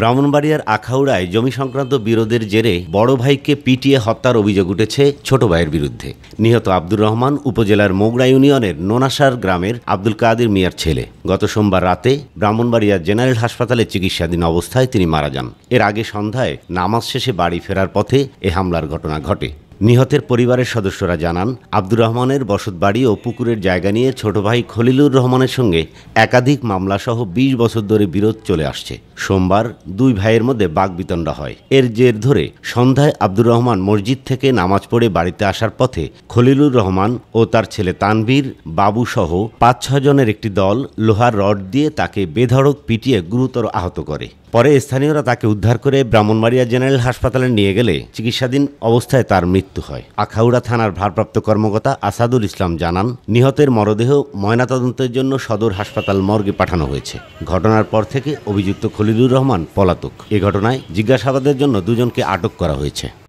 ব্রাহ্মণবাড়িয়ার আখাউড়ায় জমি সংক্রান্ত বিরোধের জেরে বড় ভাইকে পিটিয়ে হত্যার অভিযোগ উঠেছে ছোট ভাইয়ের বিরুদ্ধে নিহত আব্দুর রহমান উপজেলার মোগড়া ইউনিয়নের নোনাসার গ্রামের আব্দুল কাদের মিয়ার ছেলে গত সোমবার রাতে ব্রাহ্মণবাড়িয়া জেনারেল হাসপাতালে চিকিৎসাধীন অবস্থায় তিনি মারা যান এর আগে সন্ধ্যায় নামাজ শেষে বাড়ি ফেরার পথে এ হামলার ঘটনা ঘটে নিহতের পরিবারের সদস্যরা জানান আব্দুর রহমানের বসতবাড়ি ও পুকুরের জায়গা নিয়ে ছোট ভাই খলিলুর রহমানের সঙ্গে একাধিক মামলাসহ বিশ বছর ধরে বিরোধ চলে আসছে সোমবার দুই ভাইয়ের মধ্যে বাঘবিতণ্ড হয় এর জের ধরে সন্ধ্যায় আব্দুর রহমান মসজিদ থেকে নামাজ পড়ে বাড়িতে আসার পথে খলিলুর রহমান ও তার ছেলে তানবীর বাবুসহ পাঁচ ছজনের একটি দল লোহার রড দিয়ে তাকে বেধড়ক পিটিয়ে গুরুতর আহত করে পরে স্থানীয়রা তাকে উদ্ধার করে ব্রাহ্মণবাড়িয়া জেনারেল হাসপাতালে নিয়ে গেলে চিকিৎসাধীন অবস্থায় তার মৃত্যু মৃত্যু হয় আখাউড়া থানার ভারপ্রাপ্ত কর্মকর্তা আসাদুল ইসলাম জানান নিহতের মরদেহ ময়নাতদন্তের জন্য সদর হাসপাতাল মর্গে পাঠানো হয়েছে ঘটনার পর থেকে অভিযুক্ত খলিলুর রহমান পলাতক এ ঘটনায় জিজ্ঞাসাবাদের জন্য দুজনকে আটক করা হয়েছে